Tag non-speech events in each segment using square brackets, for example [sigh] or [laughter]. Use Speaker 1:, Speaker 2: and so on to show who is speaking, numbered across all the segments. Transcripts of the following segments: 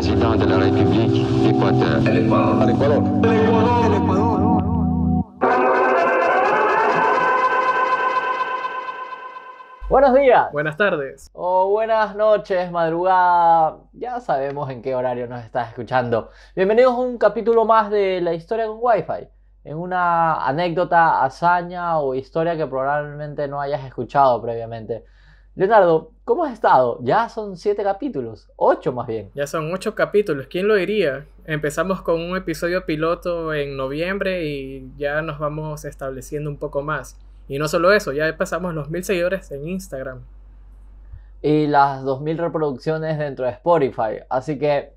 Speaker 1: Buenos días. Buenas tardes. O
Speaker 2: buenas noches, madrugada. Ya sabemos en qué horario nos estás escuchando. Bienvenidos a un capítulo más de La historia con Wi-Fi. En una anécdota, hazaña o historia que probablemente no hayas escuchado previamente. Leonardo, ¿Cómo has estado? Ya son siete capítulos, ocho más bien.
Speaker 1: Ya son ocho capítulos, ¿quién lo diría? Empezamos con un episodio piloto en noviembre y ya nos vamos estableciendo un poco más. Y no solo eso, ya pasamos los mil seguidores en Instagram. Y
Speaker 2: las dos mil reproducciones dentro de Spotify. Así que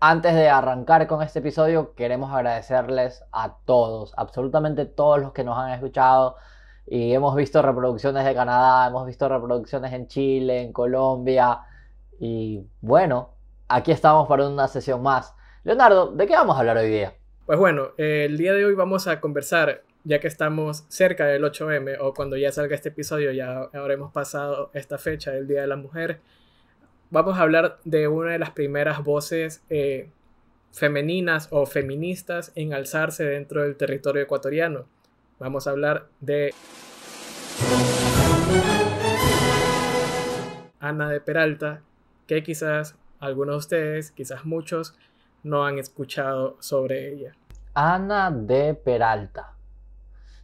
Speaker 2: antes de arrancar con este episodio, queremos agradecerles a todos, absolutamente todos los que nos han escuchado y hemos visto reproducciones de Canadá, hemos visto reproducciones en Chile, en
Speaker 1: Colombia. Y bueno, aquí estamos para una sesión más. Leonardo, ¿de qué vamos a hablar hoy día? Pues bueno, el día de hoy vamos a conversar, ya que estamos cerca del 8M, o cuando ya salga este episodio, ya habremos pasado esta fecha del Día de la Mujer. Vamos a hablar de una de las primeras voces eh, femeninas o feministas en alzarse dentro del territorio ecuatoriano Vamos a hablar de Ana de Peralta, que quizás algunos de ustedes, quizás muchos, no han escuchado sobre ella.
Speaker 2: Ana de Peralta.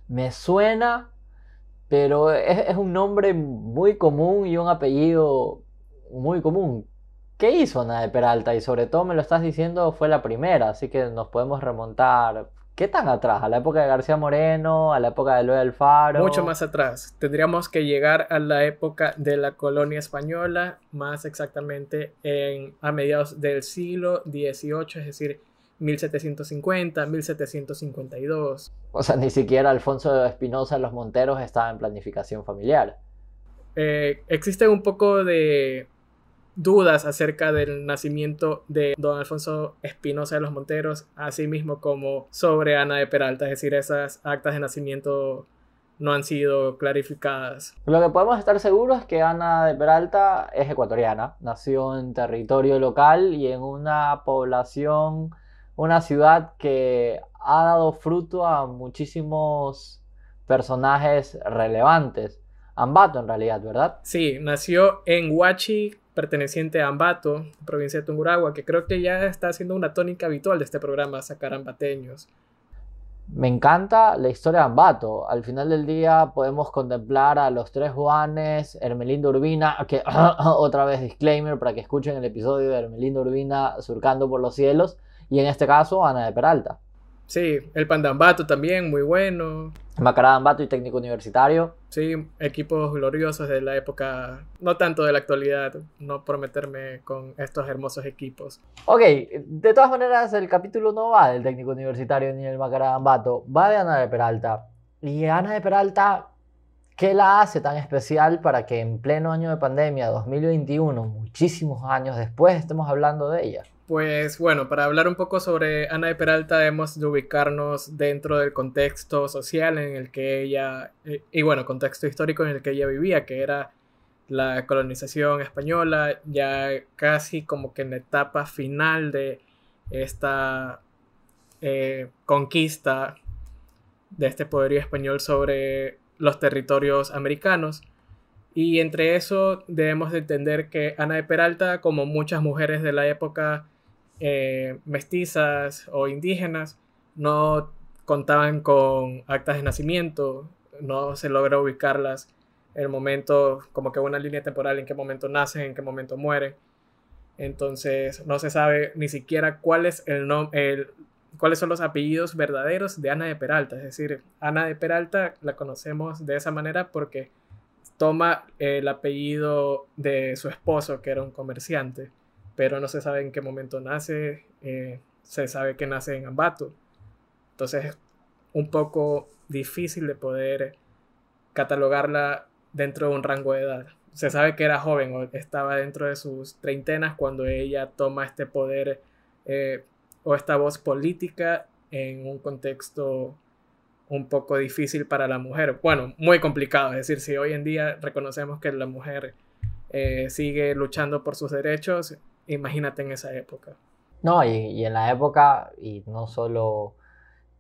Speaker 2: Me suena, pero es, un nombre muy común y un apellido muy común. ¿Qué hizo Ana de Peralta? Y sobre todo me lo estás diciendo, fue la primera, así que nos podemos remontar ¿Qué tan atrás? ¿A la época de García Moreno? ¿A la época de Luis Alfaro? Mucho más
Speaker 1: atrás. Tendríamos que llegar a la época de la colonia española, más exactamente en, a mediados del siglo XVIII, es decir, 1750, 1752.
Speaker 2: O sea, ni siquiera Alfonso Espinosa en los Monteros estaba en planificación familiar.
Speaker 1: Eh, existe un poco de dudas acerca del nacimiento de don Alfonso Espinosa de los Monteros, así mismo como sobre Ana de Peralta, es decir, esas actas de nacimiento no han sido clarificadas.
Speaker 2: Lo que podemos estar seguros es que Ana de Peralta es ecuatoriana, nació en territorio local y en una población, una ciudad que ha dado fruto a muchísimos
Speaker 1: personajes relevantes. Ambato en realidad, ¿verdad? Sí, nació en Huachi, perteneciente a Ambato, provincia de Tunguragua, que creo que ya está haciendo una tónica habitual de este programa sacar ambateños.
Speaker 2: Me encanta la historia de Ambato. Al final del día podemos contemplar a los tres Juanes, Hermelinda Urbina, que [coughs] otra vez disclaimer para que escuchen el episodio de Hermelinda Urbina surcando por los cielos, y en este
Speaker 1: caso Ana de Peralta. Sí, el Ambato también, muy bueno. Macará Ambato y técnico universitario. Sí, equipos gloriosos de la época, no tanto de la actualidad, no prometerme con estos hermosos equipos. Ok, de todas maneras el
Speaker 2: capítulo no va del técnico universitario ni del Macará Ambato, va de Ana de Peralta. Y Ana de Peralta, ¿qué la hace tan especial para que en pleno año de pandemia, 2021, muchísimos años después, estemos hablando de ella?
Speaker 1: Pues bueno, para hablar un poco sobre Ana de Peralta debemos de ubicarnos dentro del contexto social en el que ella, eh, y bueno, contexto histórico en el que ella vivía, que era la colonización española, ya casi como que en la etapa final de esta eh, conquista de este poderío español sobre los territorios americanos. Y entre eso debemos de entender que Ana de Peralta, como muchas mujeres de la época, eh, mestizas o indígenas no contaban con actas de nacimiento, no se logra ubicarlas el momento, como que una línea temporal, en qué momento nacen, en qué momento mueren. Entonces no se sabe ni siquiera cuál es el, el cuáles son los apellidos verdaderos de Ana de Peralta. Es decir, Ana de Peralta la conocemos de esa manera porque toma el apellido de su esposo, que era un comerciante pero no se sabe en qué momento nace, eh, se sabe que nace en Ambato. Entonces es un poco difícil de poder catalogarla dentro de un rango de edad. Se sabe que era joven o estaba dentro de sus treintenas cuando ella toma este poder eh, o esta voz política en un contexto un poco difícil para la mujer. Bueno, muy complicado. Es decir, si hoy en día reconocemos que la mujer eh, sigue luchando por sus derechos, Imagínate en esa época.
Speaker 2: No, y, en la época, y no solo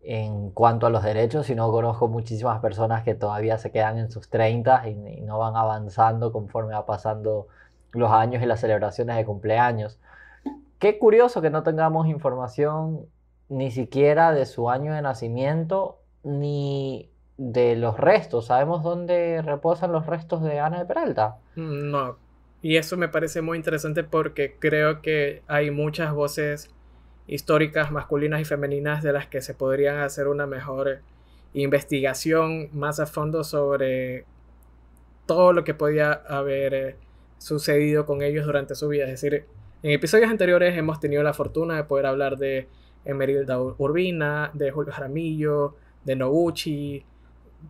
Speaker 2: en cuanto a los derechos, sino conozco muchísimas personas que todavía se quedan en sus 30 y, y, no van avanzando conforme va pasando los años y las celebraciones de cumpleaños. Qué curioso que no tengamos información ni siquiera de su año de nacimiento ni de los restos. ¿Sabemos dónde reposan los restos de Ana de Peralta?
Speaker 1: Mm, no, y eso me parece muy interesante porque creo que hay muchas voces históricas masculinas y femeninas de las que se podrían hacer una mejor investigación más a fondo sobre todo lo que podía haber eh, sucedido con ellos durante su vida. Es decir, en episodios anteriores hemos tenido la fortuna de poder hablar de Emerilda Urbina, de Julio Jaramillo, de Noguchi,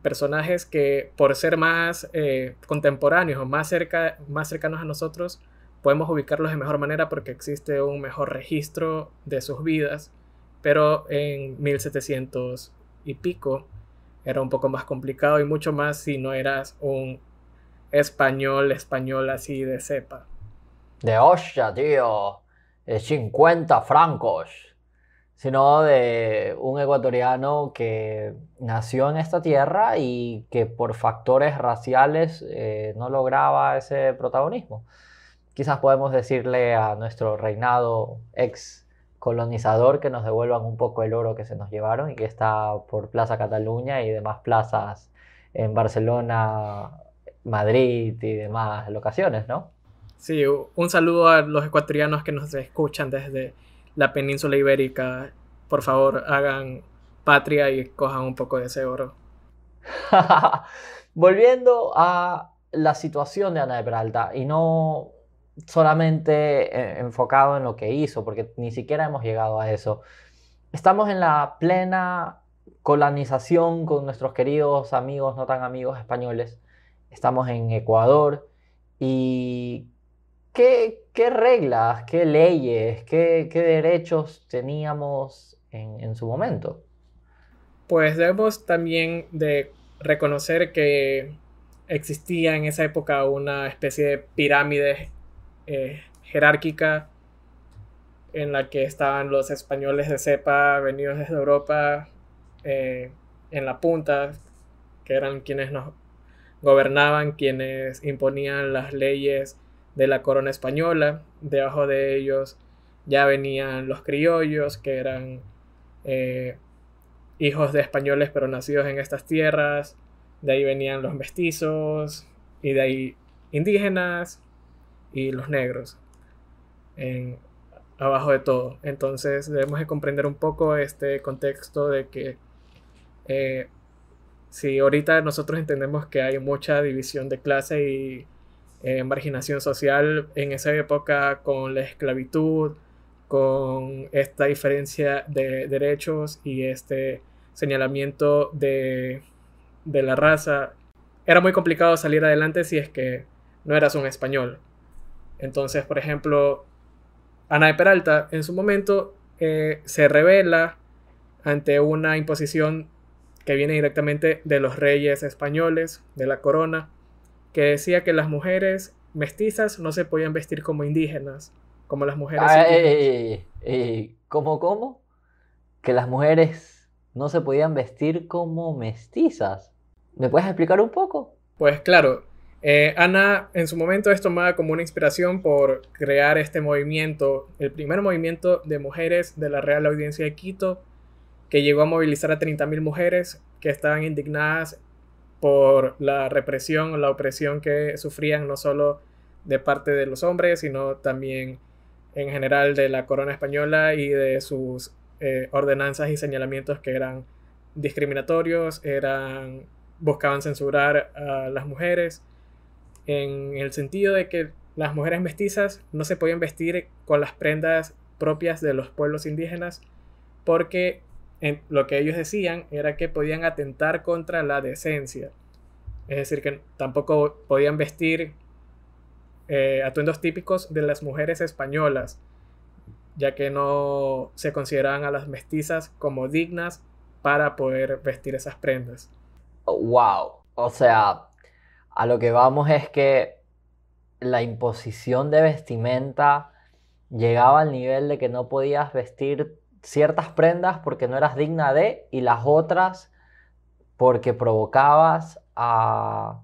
Speaker 1: personajes que por ser más eh, contemporáneos o más, cerca, más cercanos a nosotros, podemos ubicarlos de mejor manera porque existe un mejor registro de sus vidas, pero en 1700 y pico era un poco más complicado y mucho más si no eras un español, español así de cepa. De hostia, tío, 50 francos
Speaker 2: sino de un ecuatoriano que nació en esta tierra y que por factores raciales eh, no lograba ese protagonismo. Quizás podemos decirle a nuestro reinado ex colonizador que nos devuelvan un poco el oro que se nos llevaron y que está por Plaza Cataluña y demás plazas en Barcelona,
Speaker 1: Madrid y demás locaciones, ¿no? Sí, un saludo a los ecuatorianos que nos escuchan desde la península ibérica, por favor, hagan patria y cojan un poco de ese oro.
Speaker 2: [laughs] Volviendo a la situación de Ana de Peralta y no solamente eh, enfocado en lo que hizo, porque ni siquiera hemos llegado a eso. Estamos en la plena colonización con nuestros queridos amigos, no tan amigos españoles. Estamos en Ecuador y ¿qué, reglas, qué leyes, qué, derechos teníamos en,
Speaker 1: su momento? Pues debemos también de reconocer que existía en esa época una especie de pirámide eh, jerárquica en la que estaban los españoles de cepa venidos desde Europa eh, en la punta, que eran quienes nos gobernaban, quienes imponían las leyes de la corona española. Debajo de ellos ya venían los criollos, que eran eh, hijos de españoles pero nacidos en estas tierras. De ahí venían los mestizos y de ahí indígenas y los negros. abajo de todo. Entonces debemos de comprender un poco este contexto de que eh, si ahorita nosotros entendemos que hay mucha división de clase y en marginación social en esa época, con la esclavitud, con esta diferencia de derechos y este señalamiento de, la raza. Era muy complicado salir adelante si es que no eras un español. Entonces, por ejemplo, Ana de Peralta en su momento eh, se revela ante una imposición que viene directamente de los reyes españoles, de la corona, que decía que las mujeres mestizas no se podían vestir como indígenas, como las mujeres. Ah, eh,
Speaker 2: eh, eh,
Speaker 1: ¿Cómo, cómo? Que las mujeres no se podían vestir como mestizas. ¿Me puedes explicar un poco? Pues claro, Ana en su momento es tomada como una inspiración por crear este movimiento, el primer movimiento de mujeres de la Real Audiencia de Quito, que llegó a movilizar a 30.000 mujeres que estaban indignadas por la represión, la opresión que sufrían no solo de parte de los hombres, sino también en general de la corona española y de sus eh, ordenanzas y señalamientos que eran discriminatorios, eran, buscaban censurar a las mujeres, en el sentido de que las mujeres mestizas no se podían vestir con las prendas propias de los pueblos indígenas porque lo que ellos decían era que podían atentar contra la decencia. Es decir, que tampoco podían vestir eh, atuendos típicos de las mujeres españolas, ya que no se consideraban a las mestizas como dignas para poder vestir esas prendas.
Speaker 2: ¡Wow! O sea, a lo que vamos es que la imposición de vestimenta llegaba al nivel de que no podías vestir ciertas prendas porque no eras digna de y las otras porque provocabas a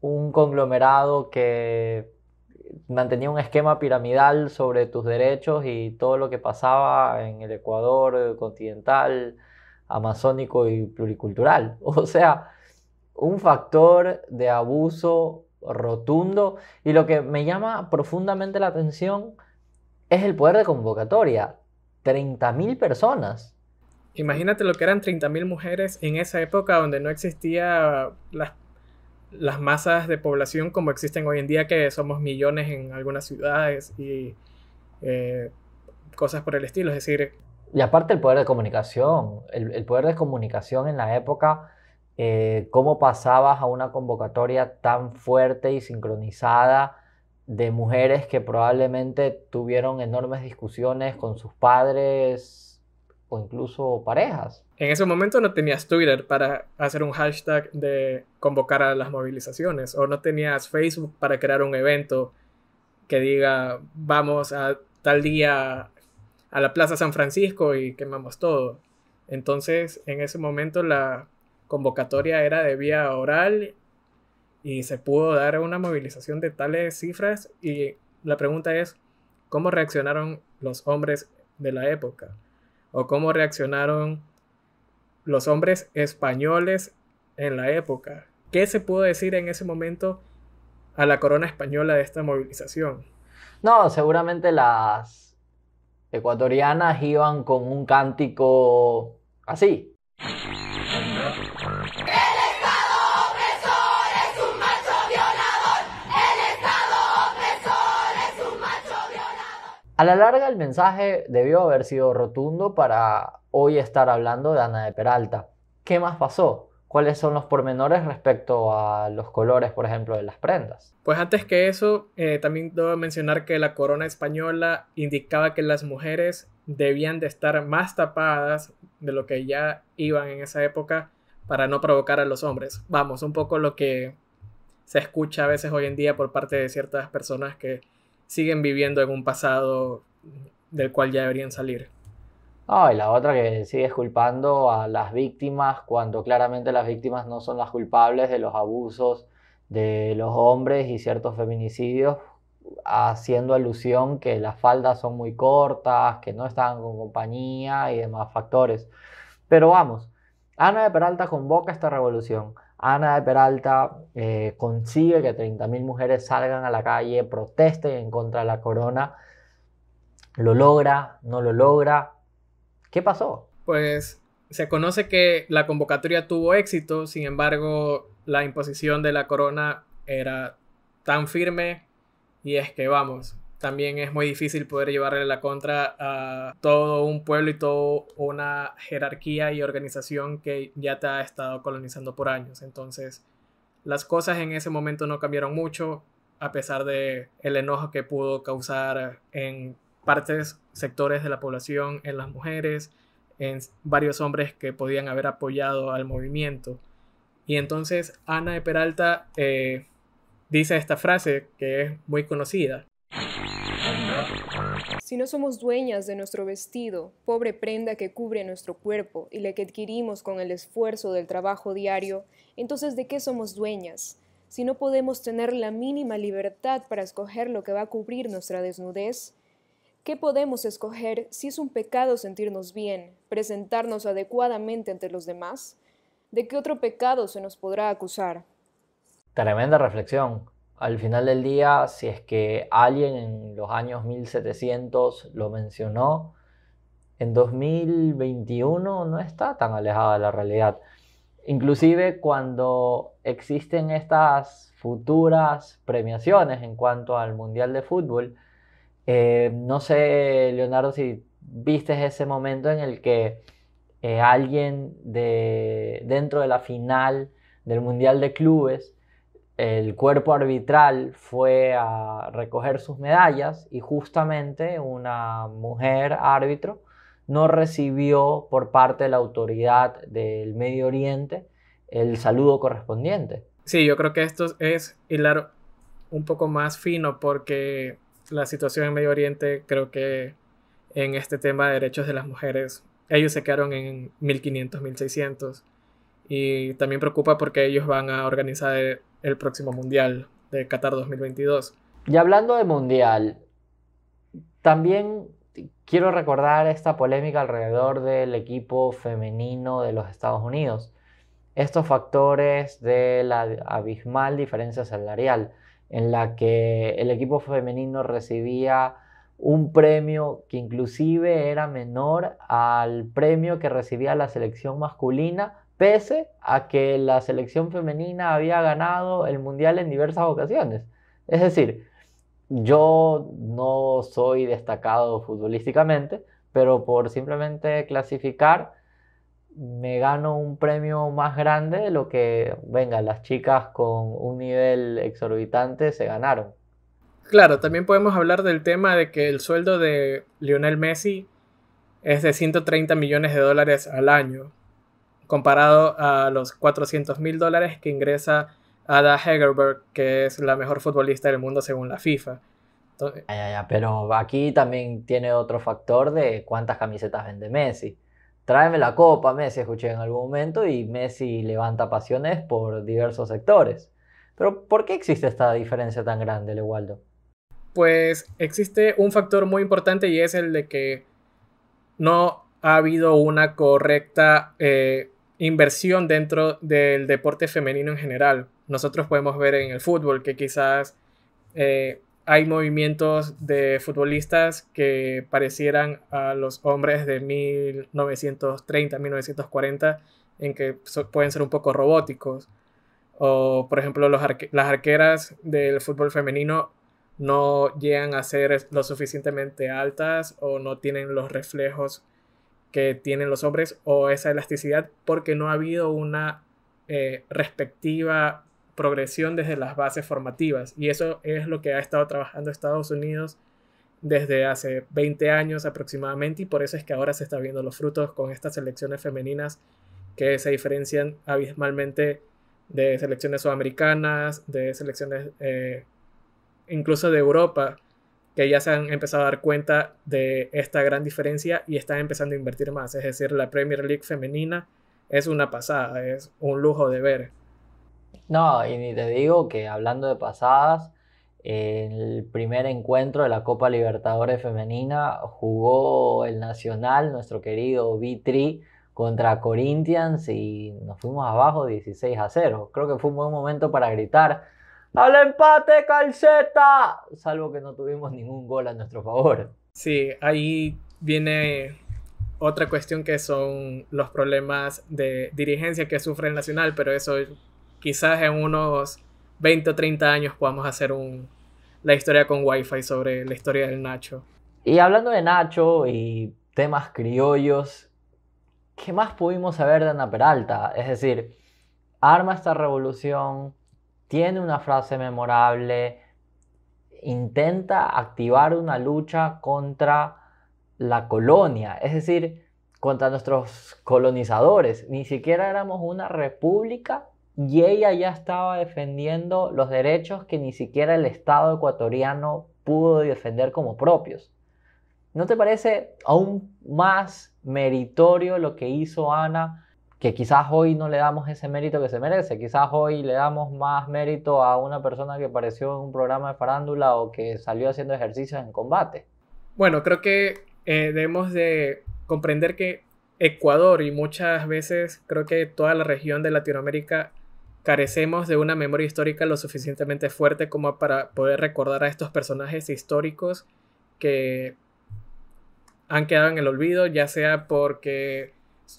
Speaker 2: un conglomerado que mantenía un esquema piramidal sobre tus derechos y todo lo que pasaba en el Ecuador continental, amazónico y pluricultural. [laughs] O sea, un factor de abuso rotundo y lo que me llama profundamente la atención es el poder de convocatoria. 30.000 personas.
Speaker 1: Imagínate lo que eran 30.000 mujeres en esa época donde no existía las, masas de población como existen hoy en día, que somos millones en algunas ciudades y eh, cosas por el estilo. Es decir... Y aparte el
Speaker 2: poder de comunicación, el, poder de comunicación en la época, eh, cómo pasabas a una convocatoria tan fuerte y sincronizada de mujeres que probablemente tuvieron enormes discusiones con sus padres o incluso parejas.
Speaker 1: En ese momento no tenías Twitter para hacer un hashtag de convocar a las movilizaciones o no tenías Facebook para crear un evento que diga vamos a tal día a la Plaza San Francisco y quemamos todo. Entonces, en ese momento la convocatoria era de vía oral y se pudo dar una movilización de tales cifras y la pregunta es, ¿cómo reaccionaron los hombres de la época? ¿O cómo reaccionaron los hombres españoles en la época? ¿Qué se pudo decir en ese momento a la corona española de esta movilización? No, seguramente las ecuatorianas iban con un
Speaker 2: cántico así. A la larga el mensaje debió haber sido rotundo para hoy estar hablando de Ana de Peralta. ¿Qué más pasó? ¿Cuáles son los pormenores respecto a los colores, por ejemplo, de las prendas?
Speaker 1: Pues antes que eso, eh, también debo mencionar que la corona española indicaba que las mujeres debían de estar más tapadas de lo que ya iban en esa época para no provocar a los hombres. Vamos, un poco lo que se escucha a veces hoy en día por parte de ciertas personas que siguen viviendo en un pasado del cual ya deberían salir. Ah, y la
Speaker 2: otra que sigue culpando a las víctimas cuando claramente las víctimas no son las culpables de los abusos de los hombres y ciertos feminicidios, haciendo alusión que las faldas son muy cortas, que no están con compañía y demás factores. Pero vamos, Ana de Peralta convoca esta revolución. Ana de Peralta eh, consigue que 30.000 mujeres salgan a la calle, protesten en contra de la corona. ¿Lo logra? ¿No lo logra?
Speaker 1: ¿Qué pasó? Pues se conoce que la convocatoria tuvo éxito, sin embargo, la imposición de la corona era tan firme y es que vamos, también es muy difícil poder llevarle la contra a todo un pueblo y toda una jerarquía y organización que ya te ha estado colonizando por años. Entonces, las cosas en ese momento no cambiaron mucho, a pesar de el enojo que pudo causar en partes, sectores de la población, en las mujeres, en varios hombres que podían haber apoyado al movimiento. Y entonces Ana de Peralta eh, dice esta frase que es muy conocida. Si no somos dueñas de nuestro vestido, pobre prenda que cubre nuestro cuerpo y la que adquirimos con el esfuerzo del trabajo diario, entonces ¿de qué somos dueñas? Si no podemos tener la mínima libertad para escoger lo que va a cubrir nuestra desnudez, ¿qué podemos escoger si es un pecado sentirnos bien, presentarnos adecuadamente ante los demás? ¿De qué otro pecado se nos podrá acusar?
Speaker 2: Tremenda reflexión al final del día, si es que alguien en los años 1700 lo mencionó, en 2021 no está tan alejada de la realidad. Inclusive cuando existen estas futuras premiaciones en cuanto al Mundial de Fútbol, eh, no sé, Leonardo, si viste ese momento en el que eh, alguien de, dentro de la final del Mundial de Clubes el cuerpo arbitral fue a recoger sus medallas y justamente una mujer árbitro no recibió por parte de la autoridad del Medio Oriente el saludo correspondiente.
Speaker 1: Sí, yo creo que esto es hilar un poco más fino porque la situación en Medio Oriente creo que en este tema de derechos de las mujeres, ellos se quedaron en 1500, 1600 y también preocupa porque ellos van a organizar el próximo Mundial de Qatar 2022.
Speaker 2: Y hablando de Mundial, también quiero recordar esta polémica alrededor del equipo femenino de los Estados Unidos. Estos factores de la abismal diferencia salarial, en la que el equipo femenino recibía un premio que inclusive era menor al premio que recibía la selección masculina pese a que la selección femenina había ganado el mundial en diversas ocasiones. Es decir, yo no soy destacado futbolísticamente, pero por simplemente clasificar me gano un premio más grande de lo que, venga, las chicas con un nivel exorbitante se ganaron.
Speaker 1: Claro, también podemos hablar del tema de que el sueldo de Lionel Messi es de 130 millones de dólares al año, comparado a los 400 mil dólares que ingresa Ada Hegerberg, que es la mejor futbolista del mundo según la FIFA. pero aquí también tiene otro factor de cuántas camisetas vende Messi.
Speaker 2: Tráeme la copa, Messi, escuché en algún momento, y Messi levanta pasiones por diversos sectores. Pero ¿por qué existe esta diferencia tan grande, Lewaldo?
Speaker 1: Pues existe un factor muy importante y es el de que no ha habido una correcta eh, inversión dentro del deporte femenino en general. Nosotros podemos ver en el fútbol que quizás eh, hay movimientos de futbolistas que parecieran a los hombres de 1930, 1940, en que pueden ser un poco robóticos. O, por ejemplo, las arqueras del fútbol femenino no llegan a ser lo suficientemente altas o no tienen los reflejos que tienen los hombres o esa elasticidad porque no ha habido una eh, respectiva progresión desde las bases formativas. Y eso es lo que ha estado trabajando Estados Unidos desde hace 20 años aproximadamente y por eso es que ahora se está viendo los frutos con estas selecciones femeninas que se diferencian abismalmente de selecciones sudamericanas, de selecciones eh, incluso de Europa, que ya se han empezado a dar cuenta de esta gran diferencia y están empezando a invertir más. Es decir, la Premier League femenina es una pasada, es un lujo de ver.
Speaker 2: No, y ni te digo que hablando de pasadas, en el primer encuentro de la Copa Libertadores Femenina jugó el Nacional, nuestro querido Vitri, contra Corinthians y nos fuimos abajo 16 a 0. Creo que fue un buen momento para gritar ¡Al empate, calceta! Salvo que no tuvimos
Speaker 1: ningún gol a nuestro favor. Sí, ahí viene otra cuestión que son los problemas de dirigencia que sufre el Nacional, pero eso quizás en unos 20 o 30 años podamos hacer un, la historia con Wi-Fi sobre la historia del Nacho.
Speaker 2: Y hablando de Nacho y temas criollos, ¿qué más pudimos saber de Ana Peralta? Es decir, arma esta revolución, tiene una frase memorable, intenta activar una lucha contra la colonia, es decir, contra nuestros colonizadores. Ni siquiera éramos una república y ella ya estaba defendiendo los derechos que ni siquiera el Estado ecuatoriano pudo defender como propios. ¿No te parece aún más meritorio lo que hizo Ana que quizás hoy no le damos ese mérito que se merece, quizás hoy le damos más mérito a una persona que apareció en un programa de farándula o que salió haciendo ejercicios
Speaker 1: en combate. Bueno, creo que eh, debemos de comprender que Ecuador y muchas veces creo que toda la región de Latinoamérica carecemos de una memoria histórica lo suficientemente fuerte como para poder recordar a estos personajes históricos que han quedado en el olvido, ya sea porque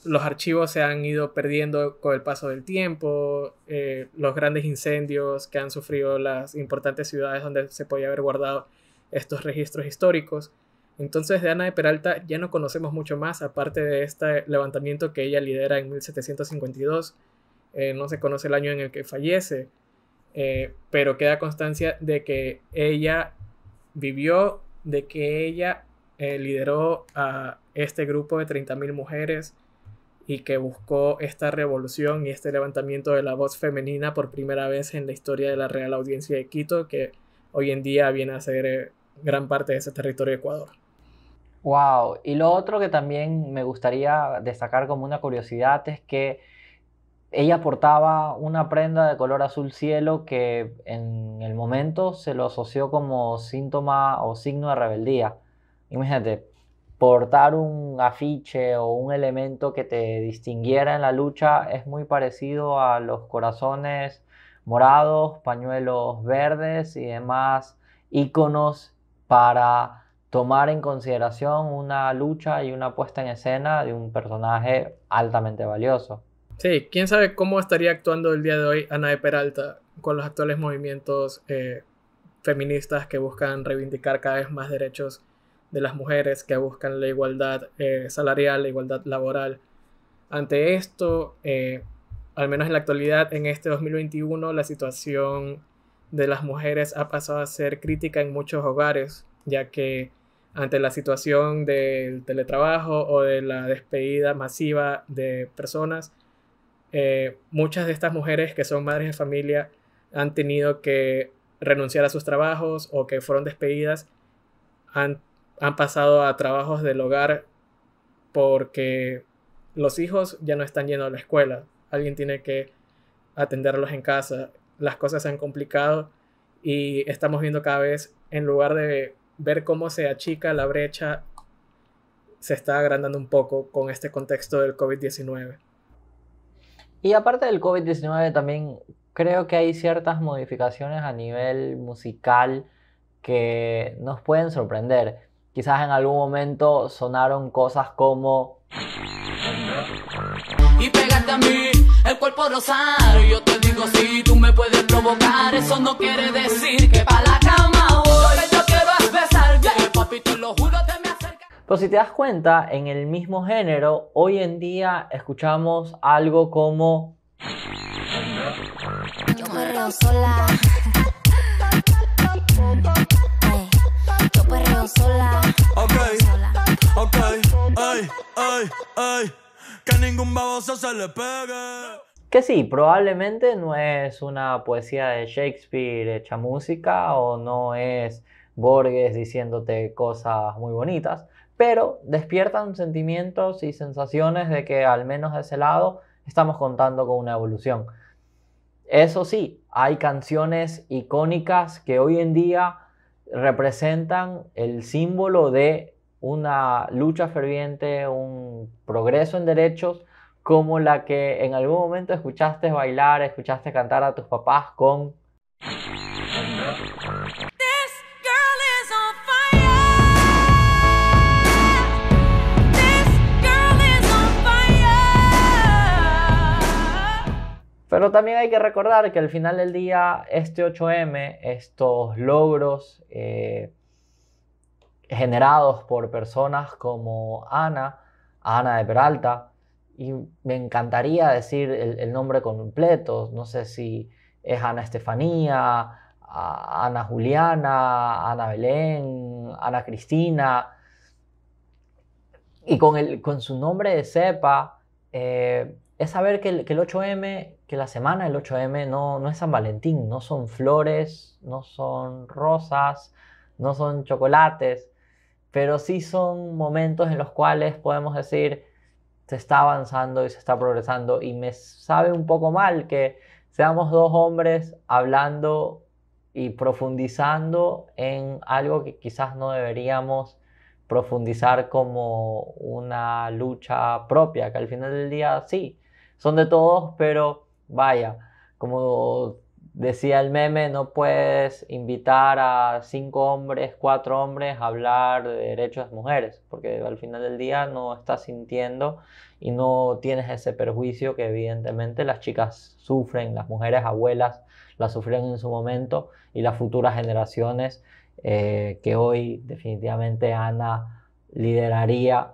Speaker 1: los archivos se han ido perdiendo con el paso del tiempo, eh, los grandes incendios que han sufrido las importantes ciudades donde se podía haber guardado estos registros históricos. Entonces de Ana de Peralta ya no conocemos mucho más, aparte de este levantamiento que ella lidera en 1752, eh, no se conoce el año en el que fallece, eh, pero queda constancia de que ella vivió, de que ella lideró a este grupo de 30.000 mujeres, y que buscó esta revolución y este levantamiento de la voz femenina por primera vez en la historia de la Real Audiencia de Quito, que hoy en día viene a ser eh, gran parte de ese territorio de Ecuador.
Speaker 2: Wow, y lo otro que también me gustaría destacar como una curiosidad es que ella portaba una prenda de color azul cielo que en el momento se lo asoció como síntoma o signo de rebeldía. Imagínate, portar un afiche o un elemento que te distinguiera en la lucha es muy parecido a los corazones morados, pañuelos verdes y demás iconos para tomar en consideración una lucha y una puesta en escena de un
Speaker 1: personaje
Speaker 2: altamente valioso.
Speaker 1: Sí, quién sabe cómo estaría actuando el día de hoy Ana de Peralta con los actuales movimientos eh, feministas que buscan reivindicar cada vez más derechos de las mujeres que buscan la igualdad eh, salarial, la igualdad laboral. Ante esto, eh, al menos en la actualidad, en este 2021, la situación de las mujeres ha pasado a ser crítica en muchos hogares, ya que ante la situación del teletrabajo o de la despedida masiva de personas, eh, muchas de estas mujeres que son madres de familia han tenido que renunciar a sus trabajos o que fueron despedidas ante han pasado a trabajos del hogar porque los hijos ya no están yendo a la escuela, alguien tiene que atenderlos en casa, las cosas se han complicado y estamos viendo cada vez, en lugar de ver cómo se achica la brecha, se está agrandando un poco con este contexto del COVID-19. Y aparte del COVID-19 también
Speaker 2: creo que hay ciertas modificaciones a nivel musical que nos pueden sorprender. Quizás en algún momento sonaron cosas como...
Speaker 1: Y pégate a mí, el cuerpo Y yo te digo si tú
Speaker 2: me puedes provocar, eso no quiere decir que para la cama voy, yo quiero besar, yeah. papi te lo juro te me acerca. Pero si te das cuenta, en el mismo género, hoy en día escuchamos algo como... Yo me sola. ay, ay, Que ningún se le Que sí, probablemente no es una poesía de Shakespeare hecha música o no es Borges diciéndote cosas muy bonitas, pero despiertan sentimientos y sensaciones de que al menos de ese lado estamos contando con una evolución. Eso sí, hay canciones icónicas que hoy en día representan el símbolo de una lucha ferviente, un progreso en derechos, como la que en algún momento escuchaste bailar, escuchaste cantar a tus papás con Pero también hay que recordar que al final del día, este 8M, estos logros eh, generados por personas como Ana, Ana de Peralta, y me encantaría decir el, nombre completo, no sé si es Ana Estefanía, Ana Juliana, Ana Belén, Ana Cristina, y con, el, con su nombre de cepa, eh, es saber que el, 8M, que la semana del 8M no, no es San Valentín, no son flores, no son rosas, no son chocolates, pero sí son momentos en los cuales podemos decir, se está avanzando y se está progresando. Y me sabe un poco mal que seamos dos hombres hablando y profundizando en algo que quizás no deberíamos profundizar como una lucha propia, que al final del día sí, son de todos, pero vaya, como decía el meme, no puedes invitar a cinco hombres, cuatro hombres a hablar de derechos de mujeres, porque al final del día no estás sintiendo y no tienes ese perjuicio que evidentemente las chicas sufren, las mujeres abuelas las sufrieron en su momento y las futuras generaciones eh, que hoy definitivamente Ana lideraría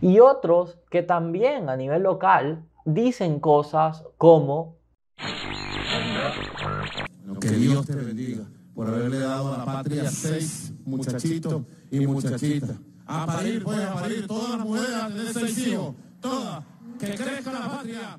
Speaker 2: y otros que también a nivel local dicen cosas como...
Speaker 1: Que Dios te bendiga por haberle
Speaker 2: dado a la patria seis muchachitos y muchachitas. A parir, pues, parir, todas las mujeres a tener seis hijos,
Speaker 1: todas, que crezca la patria.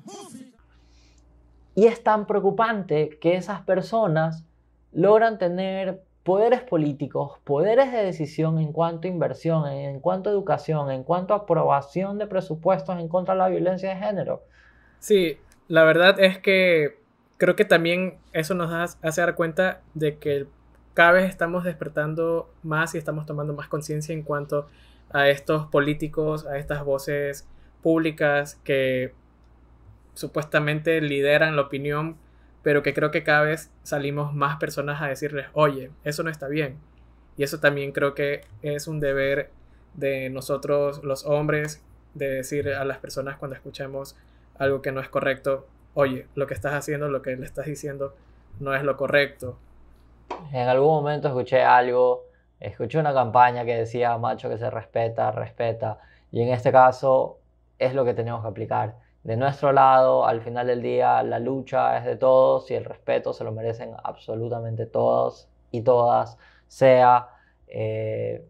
Speaker 2: Y es tan preocupante que esas personas logran tener poderes políticos, poderes de decisión en cuanto a inversión, en cuanto a educación, en
Speaker 1: cuanto a aprobación de presupuestos en contra de la violencia de género. Sí, la verdad es que creo que también eso nos hace dar cuenta de que cada vez estamos despertando más y estamos tomando más conciencia en cuanto a estos políticos, a estas voces públicas que supuestamente lideran la opinión pero que creo que cada vez salimos más personas a decirles, oye, eso no está bien. Y eso también creo que es un deber de nosotros los hombres, de decir a las personas cuando escuchemos algo que no es correcto, oye, lo que estás haciendo, lo que le estás diciendo, no es lo correcto.
Speaker 2: En algún momento escuché algo, escuché una campaña que decía, macho, que se respeta, respeta. Y en este caso es lo que tenemos que aplicar de nuestro lado. Al final del día la lucha es de todos y el respeto se lo merecen absolutamente todos y todas, sea eh,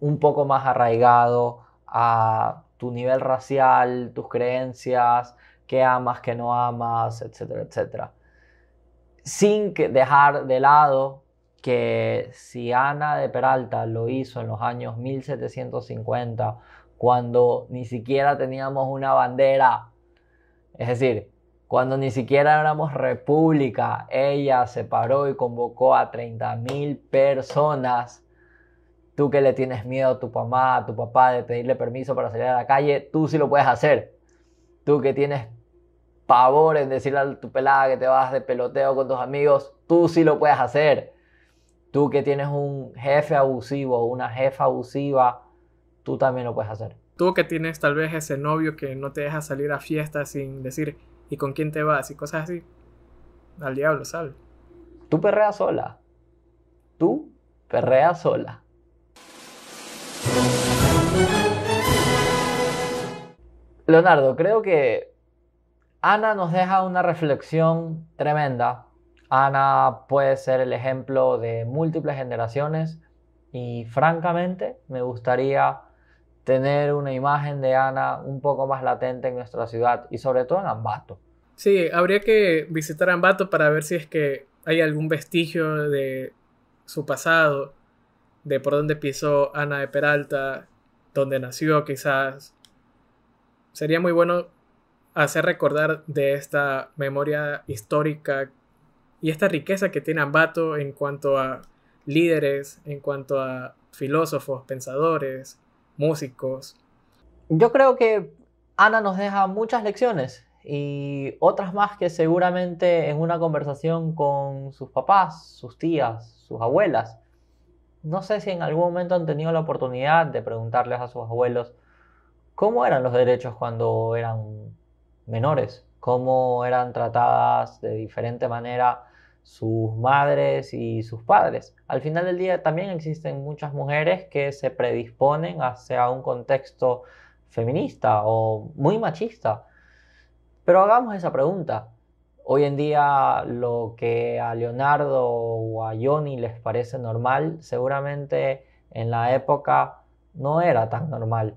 Speaker 2: un poco más arraigado a tu nivel racial, tus creencias, qué amas, qué no amas, etcétera, etcétera. Sin dejar de lado que si Ana de Peralta lo hizo en los años 1750, cuando ni siquiera teníamos una bandera. Es decir, cuando ni siquiera éramos república, ella se paró y convocó a 30.000 personas. Tú que le tienes miedo a tu mamá, a tu papá de pedirle permiso para salir a la calle, tú sí lo puedes hacer. Tú que tienes pavor en decirle a tu pelada que te vas de peloteo con tus amigos, tú sí lo puedes hacer. Tú que tienes un jefe abusivo, una jefa abusiva, tú también lo puedes hacer.
Speaker 1: Tú que tienes tal vez ese novio que no te deja salir a fiestas sin decir ¿y con quién te vas? y cosas así, al diablo, ¿sabes?
Speaker 2: Tú perreas sola. Tú perreas sola. Leonardo, creo que Ana nos deja una reflexión tremenda. Ana puede ser el ejemplo de múltiples generaciones y francamente me gustaría tener una imagen de Ana un poco más latente en nuestra ciudad y sobre todo en Ambato.
Speaker 1: Sí, habría que visitar Ambato para ver si es que hay algún vestigio de su pasado, de por dónde pisó Ana de Peralta, dónde nació quizás. Sería muy bueno hacer recordar de esta memoria histórica y esta riqueza que tiene Ambato en cuanto a líderes, en cuanto a filósofos, pensadores, músicos. Yo creo que
Speaker 2: Ana nos deja muchas lecciones
Speaker 1: y
Speaker 2: otras más que seguramente en una conversación con sus papás, sus tías, sus abuelas. No sé si en algún momento han tenido la oportunidad de preguntarles a sus abuelos cómo eran los derechos cuando eran menores, cómo eran tratadas de diferente manera sus madres y sus padres. Al final del día también existen muchas mujeres que se predisponen hacia un contexto feminista o muy machista. Pero hagamos esa pregunta. Hoy en día lo que a Leonardo o a Johnny les parece normal, seguramente en la época no era tan normal.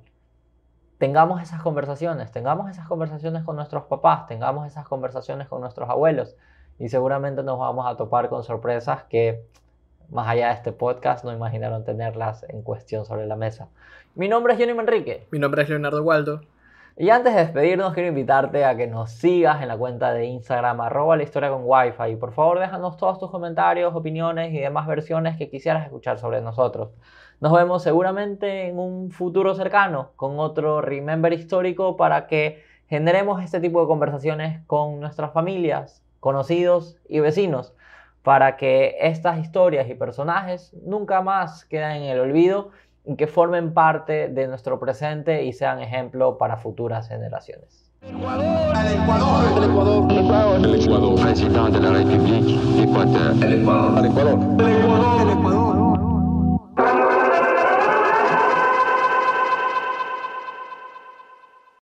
Speaker 2: Tengamos esas conversaciones, tengamos esas conversaciones con nuestros papás, tengamos esas conversaciones con nuestros abuelos y seguramente nos vamos a topar con sorpresas que más allá de este podcast no imaginaron tenerlas en cuestión sobre la mesa. Mi nombre es Johnny Manrique. Mi nombre es Leonardo Waldo. Y antes de despedirnos, quiero invitarte a que nos sigas en la cuenta de Instagram, arroba la historia con wifi. Y por favor, déjanos todos tus comentarios, opiniones y demás versiones que quisieras escuchar sobre nosotros. Nos vemos seguramente en un futuro cercano con otro Remember histórico para que generemos este tipo de conversaciones con nuestras familias, conocidos y vecinos para que estas historias y personajes nunca más queden en el olvido y que formen parte de nuestro presente y sean ejemplo para futuras generaciones.